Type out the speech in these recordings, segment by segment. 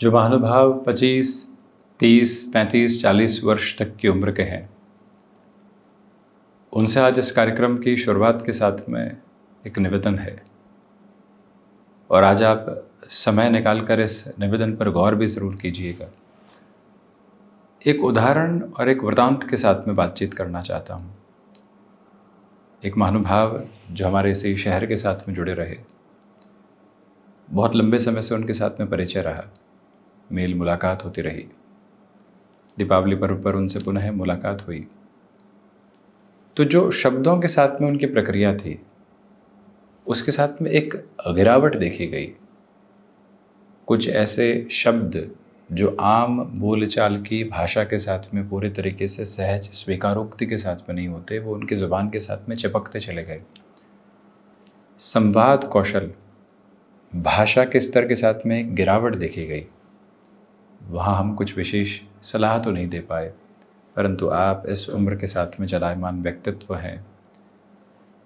जो महानुभाव 25, 30, 35, 40 वर्ष तक की उम्र के हैं उनसे आज इस कार्यक्रम की शुरुआत के साथ में एक निवेदन है और आज आप समय निकाल कर इस निवेदन पर गौर भी ज़रूर कीजिएगा एक उदाहरण और एक वृतांत के साथ में बातचीत करना चाहता हूँ एक महानुभाव जो हमारे इसी शहर के साथ में जुड़े रहे बहुत लंबे समय से उनके साथ में परिचय रहा मेल मुलाकात होती रही दीपावली पर्व पर उनसे पुनः मुलाकात हुई तो जो शब्दों के साथ में उनकी प्रक्रिया थी उसके साथ में एक गिरावट देखी गई कुछ ऐसे शब्द जो आम बोलचाल की भाषा के साथ में पूरे तरीके से सहज स्वीकारोक्ति के साथ में नहीं होते वो उनकी ज़ुबान के साथ में चिपकते चले गए संवाद कौशल भाषा के स्तर के साथ में गिरावट देखी गई वहाँ हम कुछ विशेष सलाह तो नहीं दे पाए परंतु आप इस उम्र के साथ में चलायमान व्यक्तित्व हैं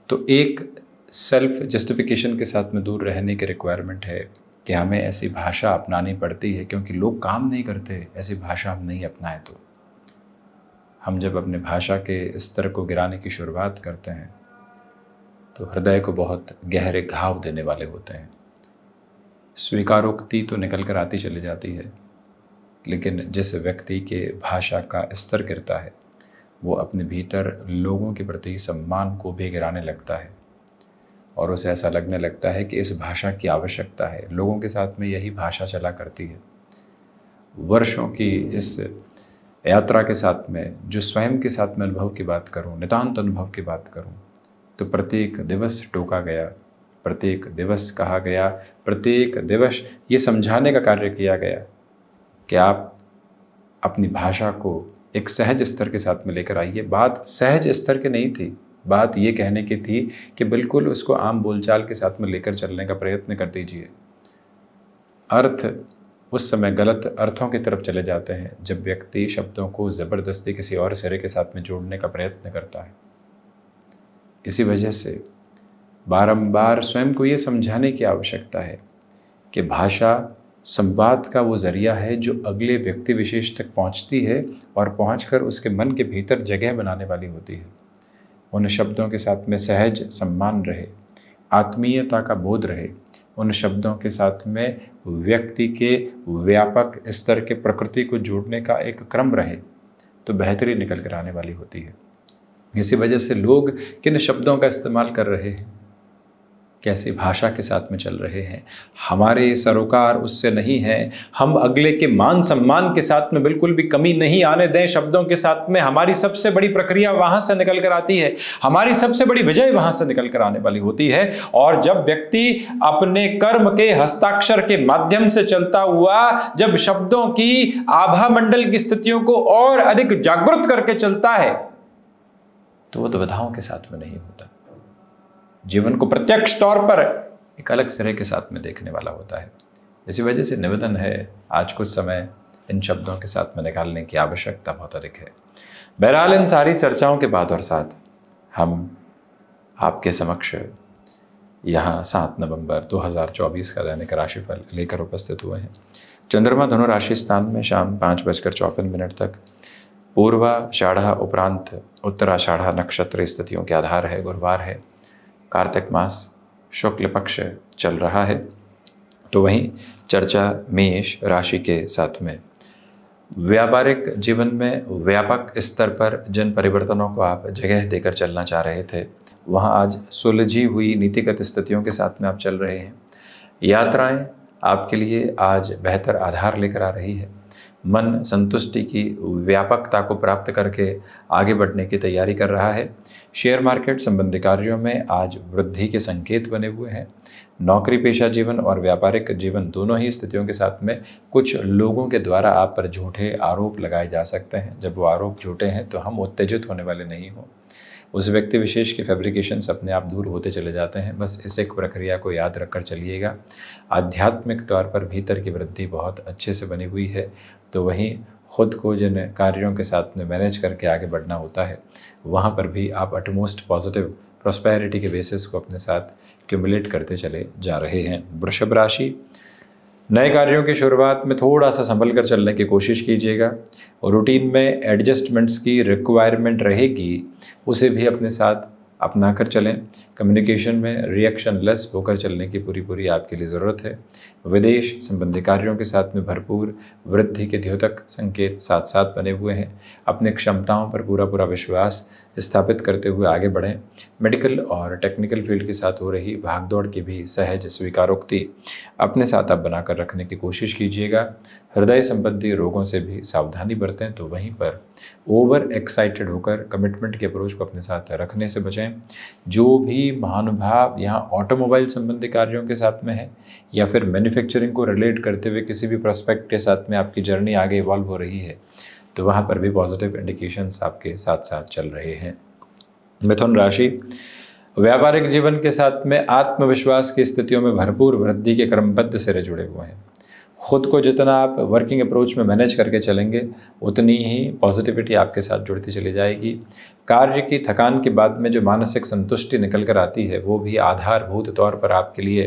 तो एक सेल्फ जस्टिफिकेशन के साथ में दूर रहने की रिक्वायरमेंट है कि हमें ऐसी भाषा अपनानी पड़ती है क्योंकि लोग काम नहीं करते ऐसी भाषा हम नहीं अपनाएं तो हम जब अपने भाषा के स्तर को गिराने की शुरुआत करते हैं तो हृदय को बहुत गहरे घाव देने वाले होते हैं स्वीकारोक्ति तो निकल कर आती चली जाती है लेकिन जिस व्यक्ति के भाषा का स्तर गिरता है वो अपने भीतर लोगों के प्रति सम्मान को भी गिराने लगता है और उसे ऐसा लगने लगता है कि इस भाषा की आवश्यकता है लोगों के साथ में यही भाषा चला करती है वर्षों की इस यात्रा के साथ में जो स्वयं के साथ में अनुभव की बात करूं नितान्त अनुभव की बात करूं तो प्रत्येक दिवस टोका गया प्रत्येक दिवस कहा गया प्रत्येक दिवस ये समझाने का कार्य किया गया कि आप अपनी भाषा को एक सहज स्तर के साथ में लेकर आइए बात सहज स्तर के नहीं थी बात ये कहने की थी कि बिल्कुल उसको आम बोलचाल के साथ में लेकर चलने का प्रयत्न कर दीजिए अर्थ उस समय गलत अर्थों की तरफ चले जाते हैं जब व्यक्ति शब्दों को ज़बरदस्ती किसी और सिरे के साथ में जोड़ने का प्रयत्न करता है इसी वजह से बारंबार स्वयं को ये समझाने की आवश्यकता है कि भाषा संवाद का वो ज़रिया है जो अगले व्यक्ति विशेष तक पहुंचती है और पहुंचकर उसके मन के भीतर जगह बनाने वाली होती है उन शब्दों के साथ में सहज सम्मान रहे आत्मीयता का बोध रहे उन शब्दों के साथ में व्यक्ति के व्यापक स्तर के प्रकृति को जोड़ने का एक क्रम रहे तो बेहतरी निकल कर आने वाली होती है इसी वजह से लोग किन शब्दों का इस्तेमाल कर रहे हैं कैसे भाषा के साथ में चल रहे हैं हमारे सरोकार उससे नहीं है हम अगले के मान सम्मान के साथ में बिल्कुल भी कमी नहीं आने दें शब्दों के साथ में हमारी सबसे बड़ी प्रक्रिया वहाँ से निकल कर आती है हमारी सबसे बड़ी विजय वहाँ से निकल कर आने वाली होती है और जब व्यक्ति अपने कर्म के हस्ताक्षर के माध्यम से चलता हुआ जब शब्दों की आभा मंडल की स्थितियों को और अधिक जागृत करके चलता है तो वो दुविधाओं के साथ में नहीं होता जीवन को प्रत्यक्ष तौर पर एक अलग सिरे के साथ में देखने वाला होता है इसी वजह से निवेदन है आज कुछ समय इन शब्दों के साथ में निकालने की आवश्यकता बहुत अधिक है बहरहाल इन सारी चर्चाओं के बाद और साथ हम आपके समक्ष यहाँ सात नवंबर 2024 का दैनिक राशिफल लेकर उपस्थित हुए हैं चंद्रमा धनु राशि स्थान में शाम पाँच बजकर चौपन मिनट तक पूर्वा शाढ़ा उपरांत उत्तराषाढ़ा नक्षत्र स्थितियों के आधार है गुरुवार है कार्तिक मास शुक्ल पक्ष चल रहा है तो वहीं चर्चा मेष राशि के साथ में व्यापारिक जीवन में व्यापक स्तर पर जिन परिवर्तनों को आप जगह देकर चलना चाह रहे थे वहाँ आज सुलझी हुई नीतिगत स्थितियों के साथ में आप चल रहे हैं यात्राएं आपके लिए आज बेहतर आधार लेकर आ रही है मन संतुष्टि की व्यापकता को प्राप्त करके आगे बढ़ने की तैयारी कर रहा है शेयर मार्केट संबंधी कार्यों में आज वृद्धि के संकेत बने हुए हैं नौकरी पेशा जीवन और व्यापारिक जीवन दोनों ही स्थितियों के साथ में कुछ लोगों के द्वारा आप पर झूठे आरोप लगाए जा सकते हैं जब वो आरोप झूठे हैं तो हम उत्तेजित होने वाले नहीं हों उस व्यक्ति विशेष के फैब्रिकेशंस अपने आप दूर होते चले जाते हैं बस इस एक प्रक्रिया को याद रखकर चलिएगा आध्यात्मिक तौर पर भीतर की वृद्धि बहुत अच्छे से बनी हुई है तो वहीं खुद को जिन कार्यों के साथ में मैनेज करके आगे बढ़ना होता है वहाँ पर भी आप अटमोस्ट पॉजिटिव प्रोस्पैरिटी के बेसिस को अपने साथ क्यूमुलेट करते चले जा रहे हैं वृषभ राशि नए कार्यों की शुरुआत में थोड़ा सा संभल कर चलने की कोशिश कीजिएगा और रूटीन में एडजस्टमेंट्स की रिक्वायरमेंट रहेगी उसे भी अपने साथ अपना कर चलें कम्युनिकेशन में रिएक्शन लेस होकर चलने की पूरी पूरी आपके लिए ज़रूरत है विदेश संबंधी कार्यों के साथ में भरपूर वृद्धि के द्योतक संकेत साथ साथ बने हुए हैं अपने क्षमताओं पर पूरा पूरा विश्वास स्थापित करते हुए आगे बढ़ें मेडिकल और टेक्निकल फील्ड के साथ हो रही भागदौड़ की भी सहज स्वीकारोक्ति अपने साथ आप बनाकर रखने की कोशिश कीजिएगा हृदय संबंधी रोगों से भी सावधानी बरतें तो वहीं पर ओवर एक्साइटेड होकर कमिटमेंट के अप्रोच को अपने साथ रखने से बचें जो भी महानुभाव यहाँ ऑटोमोबाइल संबंधी कार्यों के साथ में है या फिर मैन्यू मैन्युफैक्चरिंग को रिलेट करते हुए किसी भी प्रोस्पेक्ट के साथ में आपकी जर्नी आगे इवॉल्व हो रही है तो वहाँ पर भी पॉजिटिव इंडिकेशंस आपके साथ साथ चल रहे हैं मिथुन राशि व्यापारिक जीवन के साथ में आत्मविश्वास की स्थितियों में भरपूर वृद्धि के क्रमबद्ध सिरे जुड़े हुए हैं खुद को जितना आप वर्किंग अप्रोच में मैनेज करके चलेंगे उतनी ही पॉजिटिविटी आपके साथ जुड़ती चली जाएगी कार्य की थकान के बाद में जो मानसिक संतुष्टि निकल कर आती है वो भी आधारभूत तौर पर आपके लिए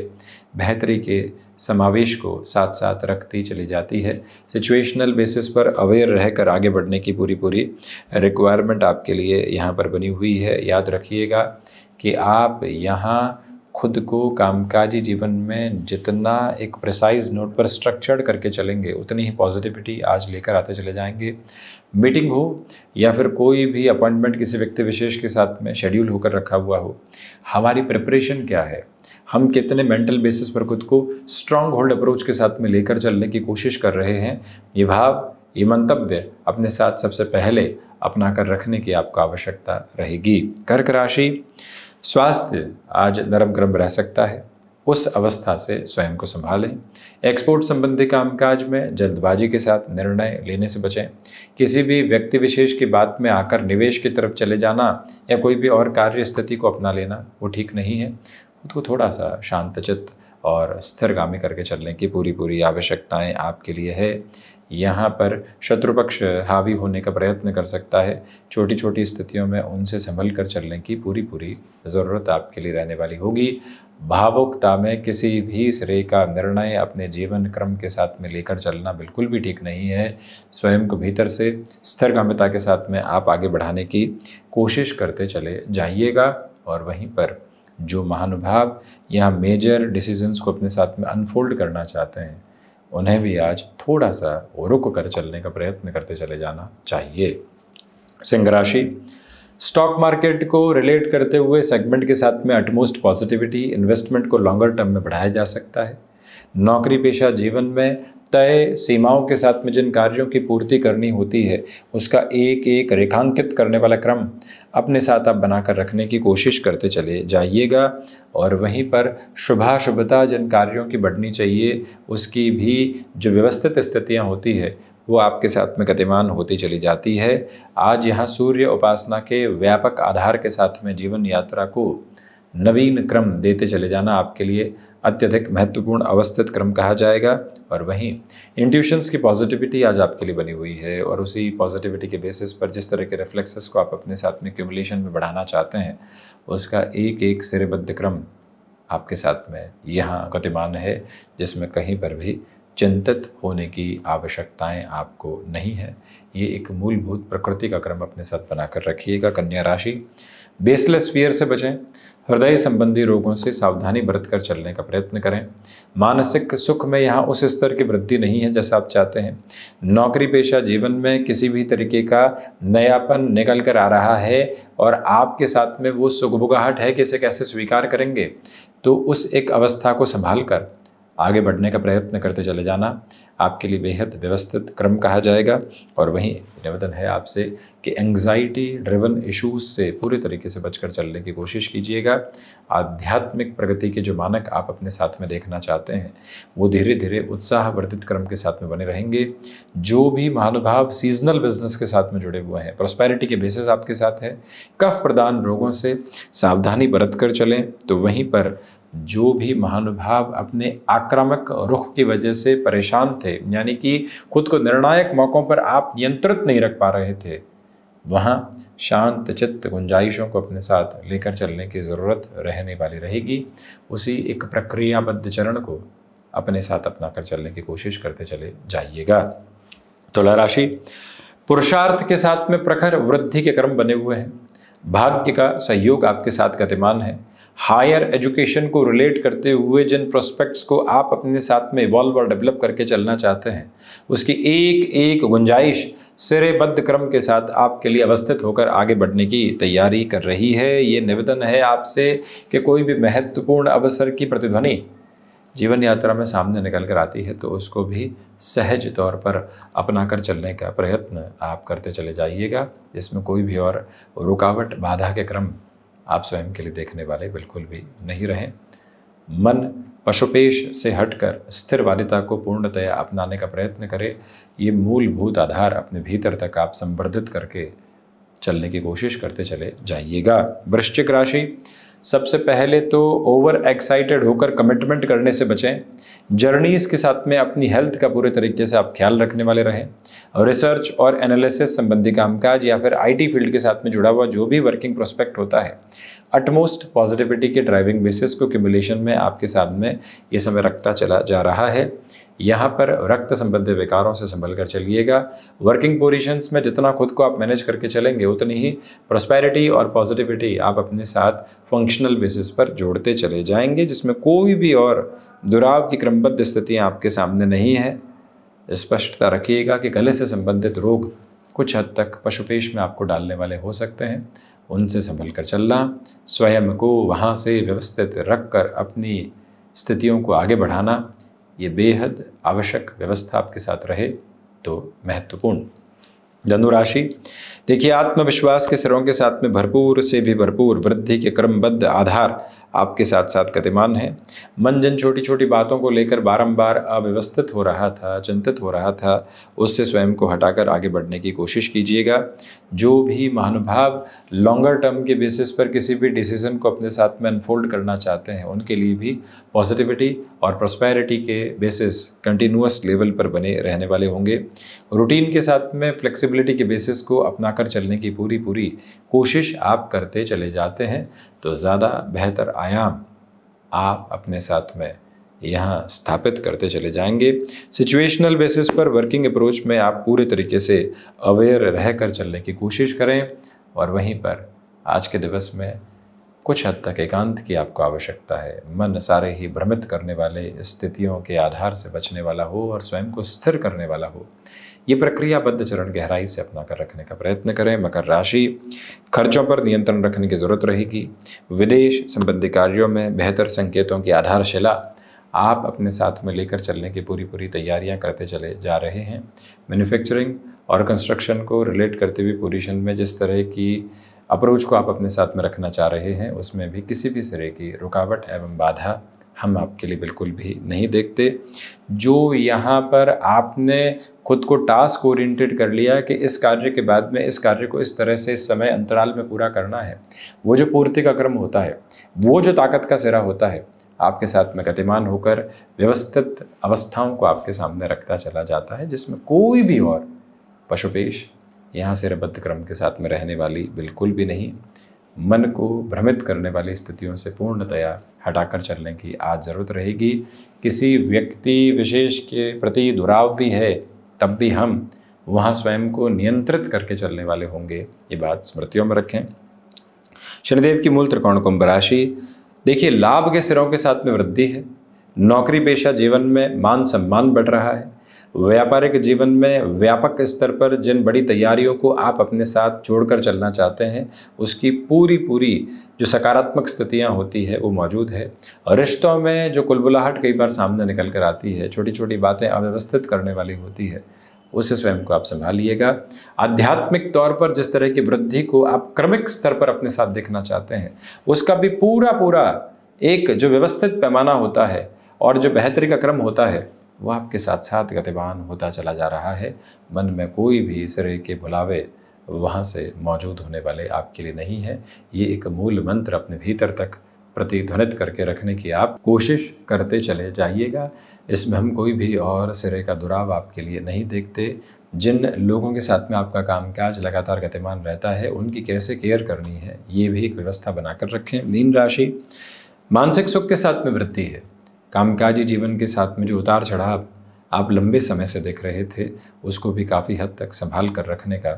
बेहतरी के समावेश को साथ साथ रखती चली जाती है सिचुएशनल बेसिस पर अवेयर रहकर आगे बढ़ने की पूरी पूरी रिक्वायरमेंट आपके लिए यहाँ पर बनी हुई है याद रखिएगा कि आप यहाँ खुद को कामकाजी जीवन में जितना एक प्रिसाइज नोट पर स्ट्रक्चर्ड करके चलेंगे उतनी ही पॉजिटिविटी आज लेकर आते चले जाएंगे मीटिंग हो या फिर कोई भी अपॉइंटमेंट किसी व्यक्ति विशेष के साथ में शेड्यूल होकर रखा हुआ हो हमारी प्रिपरेशन क्या है हम कितने मेंटल बेसिस पर खुद को स्ट्रांग होल्ड अप्रोच के साथ में लेकर चलने की कोशिश कर रहे हैं ये भाव ये मंतव्य अपने साथ सबसे पहले अपना कर रखने की आपको आवश्यकता रहेगी कर्क राशि स्वास्थ्य आज नरम गर्म रह सकता है उस अवस्था से स्वयं को संभालें एक्सपोर्ट संबंधी कामकाज में जल्दबाजी के साथ निर्णय लेने से बचें किसी भी व्यक्ति विशेष की बात में आकर निवेश की तरफ चले जाना या कोई भी और कार्य स्थिति को अपना लेना वो ठीक नहीं है खुद को थोड़ा सा शांतचित और स्थिरगामी करके चलने की पूरी पूरी आवश्यकताएं आपके लिए है यहाँ पर शत्रुपक्ष हावी होने का प्रयत्न कर सकता है छोटी छोटी स्थितियों में उनसे संभल कर चलने की पूरी पूरी ज़रूरत आपके लिए रहने वाली होगी भावुकता में किसी भी श्रेय का निर्णय अपने जीवन क्रम के साथ में लेकर चलना बिल्कुल भी ठीक नहीं है स्वयं को भीतर से स्थिरगम्यता के साथ में आप आगे बढ़ाने की कोशिश करते चले जाइएगा और वहीं पर जो महानुभाव यहाँ मेजर डिसीजंस को अपने साथ में अनफोल्ड करना चाहते हैं उन्हें भी आज थोड़ा सा रुक कर चलने का प्रयत्न करते चले जाना चाहिए सिंह राशि स्टॉक मार्केट को रिलेट करते हुए सेगमेंट के साथ में अटमोस्ट पॉजिटिविटी इन्वेस्टमेंट को लॉन्गर टर्म में बढ़ाया जा सकता है नौकरी पेशा जीवन में तय सीमाओं के साथ में जिन कार्यों की पूर्ति करनी होती है उसका एक एक रेखांकित करने वाला क्रम अपने साथ आप बनाकर रखने की कोशिश करते चले जाइएगा और वहीं पर शुभाशुभता जिन कार्यों की बढ़नी चाहिए उसकी भी जो व्यवस्थित स्थितियाँ होती है वो आपके साथ में गतिमान होती चली जाती है आज यहाँ सूर्य उपासना के व्यापक आधार के साथ में जीवन यात्रा को नवीन क्रम देते चले जाना आपके लिए अत्यधिक महत्वपूर्ण अवस्थित क्रम कहा जाएगा और वहीं इंट्यूशंस की पॉजिटिविटी आज आपके लिए बनी हुई है और उसी पॉजिटिविटी के बेसिस पर जिस तरह के रिफ्लेक्सेस को आप अपने साथ में क्यूमुलेशन में बढ़ाना चाहते हैं उसका एक एक सिरेबद्ध क्रम आपके साथ में यहाँ गतिमान है जिसमें कहीं पर भी चिंतित होने की आवश्यकताएं आपको नहीं है ये एक मूलभूत प्रकृति का क्रम अपने साथ बनाकर रखिएगा कन्या राशि बेसलेस फियर से बचें हृदय संबंधी रोगों से सावधानी बरतकर चलने का प्रयत्न करें मानसिक सुख में यहाँ उस स्तर की वृद्धि नहीं है जैसा आप चाहते हैं नौकरी पेशा जीवन में किसी भी तरीके का नयापन निकल कर आ रहा है और आपके साथ में वो सुगबुगाहट है कि इसे कैसे स्वीकार करेंगे तो उस एक अवस्था को संभाल कर आगे बढ़ने का प्रयत्न करते चले जाना आपके लिए बेहद व्यवस्थित क्रम कहा जाएगा और वहीं निवेदन है आपसे कि एंग्जाइटी ड्रिवन इश्यूज से पूरे तरीके से बचकर चलने की कोशिश कीजिएगा आध्यात्मिक प्रगति के जो मानक आप अपने साथ में देखना चाहते हैं वो धीरे धीरे उत्साहवर्धित क्रम के साथ में बने रहेंगे जो भी महानुभाव सीजनल बिजनेस के साथ में जुड़े हुए हैं प्रोस्पैरिटी के बेसिस आपके साथ है कफ प्रदान रोगों से सावधानी बरत कर चलें तो वहीं पर जो भी महानुभाव अपने आक्रामक रुख की वजह से परेशान थे यानी कि खुद को निर्णायक मौक़ों पर आप नियंत्रित नहीं रख पा रहे थे वहाँ शांत चित्त गुंजाइशों को अपने साथ लेकर चलने की ज़रूरत रहने वाली रहेगी उसी एक प्रक्रियाबद्ध चरण को अपने साथ अपना कर चलने की कोशिश करते चले जाइएगा तुला राशि पुरुषार्थ के साथ में प्रखर वृद्धि के क्रम बने हुए हैं भाग्य का सहयोग आपके साथ गतिमान है हायर एजुकेशन को रिलेट करते हुए जिन प्रोस्पेक्ट्स को आप अपने साथ में इवॉल्व और डेवलप करके चलना चाहते हैं उसकी एक एक गुंजाइश सिरेबद्ध क्रम के साथ आपके लिए अवस्थित होकर आगे बढ़ने की तैयारी कर रही है ये निवेदन है आपसे कि कोई भी महत्वपूर्ण अवसर की प्रतिध्वनि जीवन यात्रा में सामने निकल कर आती है तो उसको भी सहज तौर पर अपना कर चलने का प्रयत्न आप करते चले जाइएगा इसमें कोई भी और रुकावट बाधा के क्रम आप स्वयं के लिए देखने वाले बिल्कुल भी नहीं रहें मन पशुपेश से हटकर स्थिर वादिता को पूर्णतया अपनाने का प्रयत्न करें ये मूलभूत आधार अपने भीतर तक आप संवर्धित करके चलने की कोशिश करते चले जाइएगा वृश्चिक राशि सबसे पहले तो ओवर एक्साइटेड होकर कमिटमेंट करने से बचें जर्नीज़ के साथ में अपनी हेल्थ का पूरे तरीके से आप ख्याल रखने वाले रहें रिसर्च और एनालिसिस संबंधी कामकाज या फिर आईटी फील्ड के साथ में जुड़ा हुआ जो भी वर्किंग प्रोस्पेक्ट होता है अटमोस्ट पॉजिटिविटी के ड्राइविंग बेसिस को क्यूमुलेशन में आपके साथ में ये समय रखता चला जा रहा है यहाँ पर रक्त संबंधी विकारों से संभल कर चलिएगा वर्किंग पोजिशंस में जितना खुद को आप मैनेज करके चलेंगे उतनी ही प्रोस्पैरिटी और पॉजिटिविटी आप अपने साथ फंक्शनल बेसिस पर जोड़ते चले जाएंगे जिसमें कोई भी और दुराव की क्रमबद्ध स्थितियाँ आपके सामने नहीं है स्पष्टता रखिएगा कि गले से संबंधित रोग कुछ हद तक पशुपेश में आपको डालने वाले हो सकते हैं उनसे संभल कर चलना स्वयं को वहाँ से व्यवस्थित रख कर अपनी स्थितियों को आगे बढ़ाना ये बेहद आवश्यक व्यवस्था आपके साथ रहे तो महत्वपूर्ण धनुराशि देखिए आत्मविश्वास के सिरों के साथ में भरपूर से भी भरपूर वृद्धि के क्रमबद्ध आधार आपके साथ साथ गतिमान है मन जिन छोटी छोटी बातों को लेकर बारंबार अव्यवस्थित हो रहा था चिंतित हो रहा था उससे स्वयं को हटाकर आगे बढ़ने की कोशिश कीजिएगा जो भी महानुभाव लॉन्गर टर्म के बेसिस पर किसी भी डिसीजन को अपने साथ में अनफोल्ड करना चाहते हैं उनके लिए भी पॉजिटिविटी और प्रोस्पैरिटी के बेसिस कंटिन्यूस लेवल पर बने रहने वाले होंगे रूटीन के साथ में फ्लेक्सिबिलिटी के बेसिस को अपनाकर चलने की पूरी पूरी कोशिश आप करते चले जाते हैं तो ज़्यादा बेहतर आयाम आप अपने साथ में यहाँ स्थापित करते चले जाएंगे सिचुएशनल बेसिस पर वर्किंग अप्रोच में आप पूरे तरीके से अवेयर रहकर चलने की कोशिश करें और वहीं पर आज के दिवस में कुछ हद तक एकांत की आपको आवश्यकता है मन सारे ही भ्रमित करने वाले स्थितियों के आधार से बचने वाला हो और स्वयं को स्थिर करने वाला हो ये प्रक्रिया बद्ध चरण गहराई से अपना कर रखने का प्रयत्न करें मकर राशि खर्चों पर नियंत्रण रखने की जरूरत रहेगी विदेश संबंधी कार्यों में बेहतर संकेतों की आधारशिला आप अपने साथ में लेकर चलने की पूरी पूरी तैयारियां करते चले जा रहे हैं मैन्युफैक्चरिंग और कंस्ट्रक्शन को रिलेट करते हुए पोजिशन में जिस तरह की अप्रोच को आप अपने साथ में रखना चाह रहे हैं उसमें भी किसी भी सिरे की रुकावट एवं बाधा हम आपके लिए बिल्कुल भी नहीं देखते जो यहाँ पर आपने खुद को टास्क ओरिएंटेड कर लिया कि इस कार्य के बाद में इस कार्य को इस तरह से इस समय अंतराल में पूरा करना है वो जो पूर्ति का क्रम होता है वो जो ताकत का सिरा होता है आपके साथ में गतिमान होकर व्यवस्थित अवस्थाओं को आपके सामने रखता चला जाता है जिसमें कोई भी और पशुपेश यहाँ से रबद्ध क्रम के साथ में रहने वाली बिल्कुल भी नहीं मन को भ्रमित करने वाली स्थितियों से पूर्णतया हटाकर चलने की आज ज़रूरत रहेगी किसी व्यक्ति विशेष के प्रति दुराव भी है तब भी हम वहाँ स्वयं को नियंत्रित करके चलने वाले होंगे ये बात स्मृतियों में रखें शनिदेव की मूल त्रिकोण कुंभ राशि देखिए लाभ के सिरों के साथ में वृद्धि है नौकरी पेशा जीवन में मान सम्मान बढ़ रहा है व्यापारिक जीवन में व्यापक स्तर पर जिन बड़ी तैयारियों को आप अपने साथ जोड़कर चलना चाहते हैं उसकी पूरी पूरी जो सकारात्मक स्थितियां होती है वो मौजूद है रिश्तों में जो कुलबुलाहट कई बार सामने निकल कर आती है छोटी छोटी बातें अव्यवस्थित करने वाली होती है उसे स्वयं को आप संभालिएगा आध्यात्मिक तौर पर जिस तरह की वृद्धि को आप क्रमिक स्तर पर अपने साथ देखना चाहते हैं उसका भी पूरा पूरा एक जो व्यवस्थित पैमाना होता है और जो बेहतरी का क्रम होता है वह आपके साथ साथ गतिमान होता चला जा रहा है मन में कोई भी इस तरह के बुलावे वहाँ से मौजूद होने वाले आपके लिए नहीं है ये एक मूल मंत्र अपने भीतर तक प्रतिध्वनित करके रखने की आप कोशिश करते चले जाइएगा इसमें हम कोई भी और सिरे का दुराव आपके लिए नहीं देखते जिन लोगों के साथ में आपका कामकाज लगातार गतिमान रहता है उनकी कैसे केयर करनी है ये भी एक व्यवस्था बनाकर रखें मीन राशि मानसिक सुख के साथ में वृद्धि है कामकाजी जीवन के साथ में जो उतार चढ़ाव आप लंबे समय से देख रहे थे उसको भी काफ़ी हद तक संभाल कर रखने का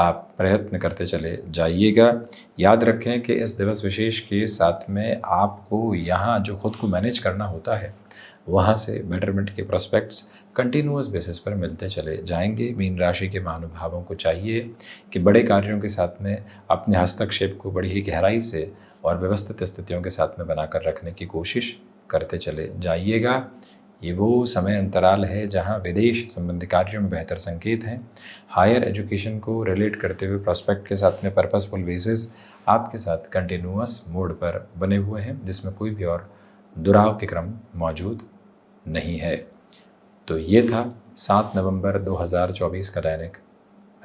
आप प्रयत्न करते चले जाइएगा याद रखें कि इस दिवस विशेष के साथ में आपको यहाँ जो खुद को मैनेज करना होता है वहाँ से बेटरमेंट के प्रोस्पेक्ट्स कंटिन्यूस बेसिस पर मिलते चले जाएंगे मीन राशि के महानुभावों को चाहिए कि बड़े कार्यों के साथ में अपने हस्तक्षेप को बड़ी ही गहराई से और व्यवस्थित स्थितियों के साथ में बनाकर रखने की कोशिश करते चले जाइएगा ये वो समय अंतराल है जहाँ विदेश संबंधी कार्यों में बेहतर संकेत हैं हायर एजुकेशन को रिलेट करते हुए प्रॉस्पेक्ट के साथ में पर्पसफुल बेसिस आपके साथ कंटिन्यूस मोड पर बने हुए हैं जिसमें कोई भी और दुराव के क्रम मौजूद नहीं है तो ये था सात नवंबर 2024 का दैनिक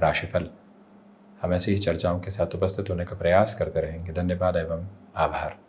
राशिफल हम ऐसी ही चर्चाओं के साथ उपस्थित होने का प्रयास करते रहेंगे धन्यवाद एवं आभार